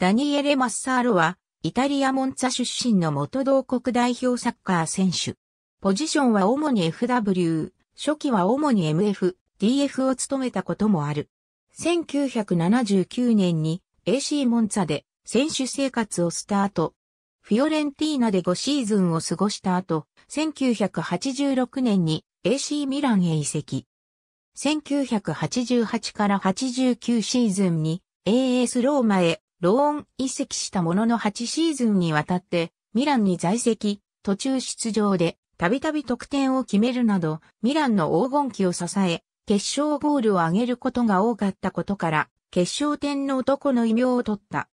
ダニエレ・マッサーロは、イタリア・モンツァ出身の元同国代表サッカー選手。ポジションは主に FW、初期は主に MF、DF を務めたこともある。1979年に AC モンツァで選手生活をスタート。フィオレンティーナで5シーズンを過ごした後、1986年に AC ミランへ移籍。1988から89シーズンに AS ローマへローン移籍したものの8シーズンにわたって、ミランに在籍、途中出場で、たびたび得点を決めるなど、ミランの黄金期を支え、決勝ゴールを挙げることが多かったことから、決勝点の男の異名を取った。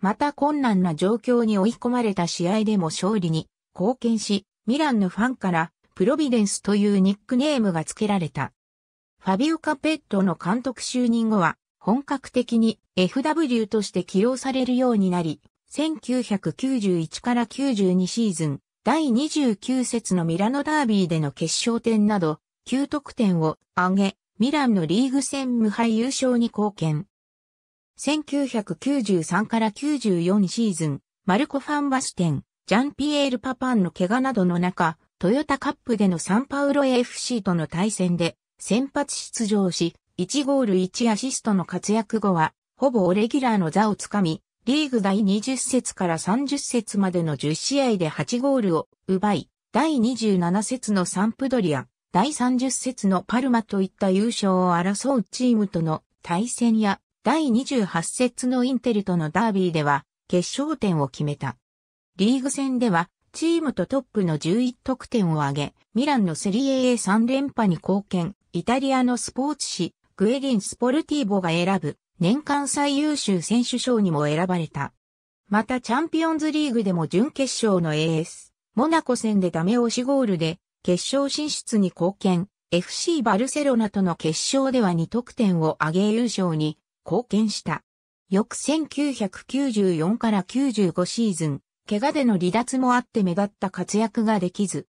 また困難な状況に追い込まれた試合でも勝利に貢献し、ミランのファンからプロビデンスというニックネームが付けられた。ファビオ・カペットの監督就任後は、本格的に FW として起用されるようになり、1991から92シーズン、第29節のミラノダービーでの決勝点など、9得点を挙げ、ミランのリーグ戦無敗優勝に貢献。1993から94シーズン、マルコ・ファンバステン、ジャンピエール・パパンの怪我などの中、トヨタカップでのサンパウロ FC との対戦で先発出場し、1ゴール1アシストの活躍後は、ほぼオレギュラーの座をつかみ、リーグ第20節から30節までの10試合で8ゴールを奪い、第27節のサンプドリア、第30節のパルマといった優勝を争うチームとの対戦や、第28節のインテルとのダービーでは、決勝点を決めた。リーグ戦では、チームとトップの11得点を挙げ、ミランのセリエ A3 連覇に貢献、イタリアのスポーツ紙、グエリン・スポルティーボが選ぶ年間最優秀選手賞にも選ばれた。またチャンピオンズリーグでも準決勝の AS、モナコ戦でダメ押しゴールで決勝進出に貢献、FC バルセロナとの決勝では2得点を挙げ優勝に貢献した。翌1994から95シーズン、怪我での離脱もあって目立った活躍ができず、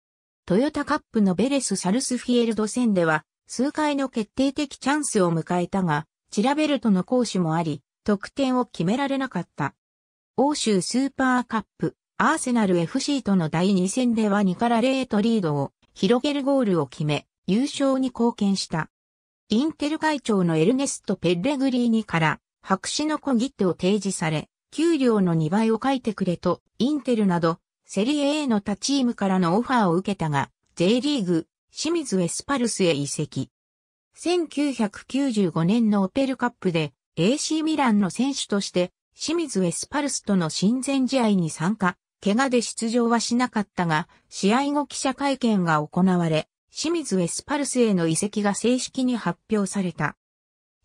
トヨタカップのベレス・サルスフィールド戦では数回の決定的チャンスを迎えたが、チラベルトの攻守もあり、得点を決められなかった。欧州スーパーカップ、アーセナル FC との第2戦では2から0とリードを広げるゴールを決め、優勝に貢献した。インテル会長のエルネスト・ペッレグリーニから白紙の小切手を提示され、給料の2倍を書いてくれと、インテルなど、セリエ A の他チームからのオファーを受けたが、J リーグ、清水エスパルスへ移籍。1995年のオペルカップで AC ミランの選手として清水エスパルスとの親善試合に参加、怪我で出場はしなかったが、試合後記者会見が行われ、清水エスパルスへの移籍が正式に発表された。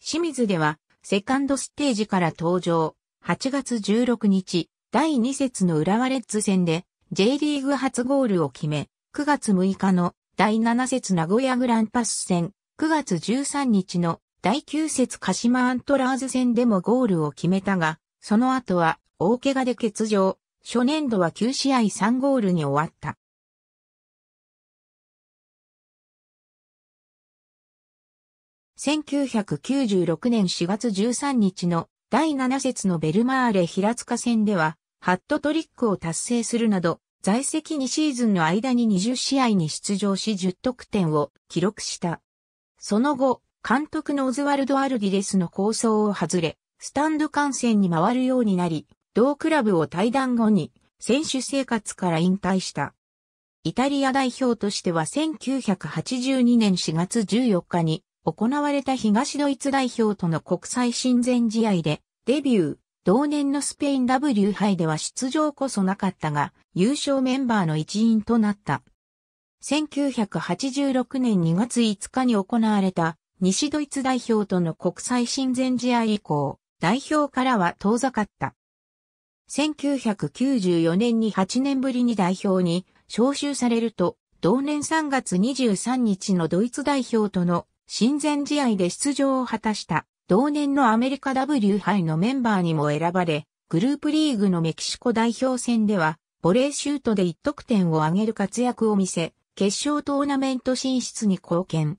清水では、セカンドステージから登場、8月16日、第2節の浦和レッズ戦で、J リーグ初ゴールを決め、9月6日の第7節名古屋グランパス戦、9月13日の第9節鹿島アントラーズ戦でもゴールを決めたが、その後は大怪我で欠場、初年度は9試合3ゴールに終わった。1996年4月13日の第7節のベルマーレ平塚戦では、ハットトリックを達成するなど、在籍2シーズンの間に20試合に出場し10得点を記録した。その後、監督のオズワルド・アルディレスの構想を外れ、スタンド観戦に回るようになり、同クラブを退団後に選手生活から引退した。イタリア代表としては1982年4月14日に行われた東ドイツ代表との国際親善試合でデビュー、同年のスペイン W 杯では出場こそなかったが、優勝メンバーの一員となった。1986年2月5日に行われた西ドイツ代表との国際親善試合以降、代表からは遠ざかった。1994年に8年ぶりに代表に招集されると、同年3月23日のドイツ代表との親善試合で出場を果たした。同年のアメリカ W 杯のメンバーにも選ばれ、グループリーグのメキシコ代表戦では、ボレーシュートで1得点を挙げる活躍を見せ、決勝トーナメント進出に貢献。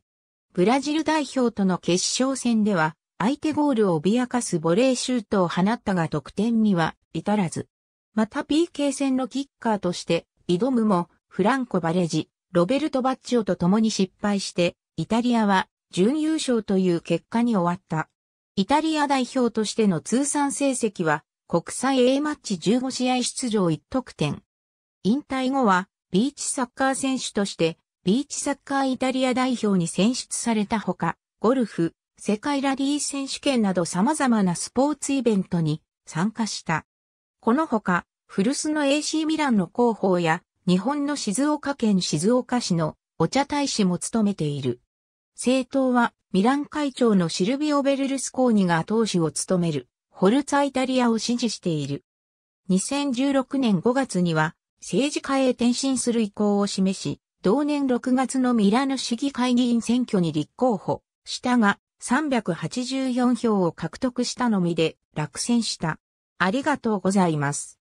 ブラジル代表との決勝戦では、相手ゴールを脅かすボレーシュートを放ったが得点には至らず。また PK 戦のキッカーとして挑むも、フランコ・バレジ、ロベルト・バッチオと共に失敗して、イタリアは準優勝という結果に終わった。イタリア代表としての通算成績は、国際 A マッチ15試合出場1得点。引退後は、ビーチサッカー選手として、ビーチサッカーイタリア代表に選出されたほか、ゴルフ、世界ラリー選手権など様々なスポーツイベントに参加した。このほか、古巣の AC ミランの広報や、日本の静岡県静岡市のお茶大使も務めている。政党はミラン会長のシルビオ・ベルルスコーニが当主を務める、ホルツァイタリアを支持している。2016年5月には政治家へ転身する意向を示し、同年6月のミラノ市議会議員選挙に立候補したが、384票を獲得したのみで落選した。ありがとうございます。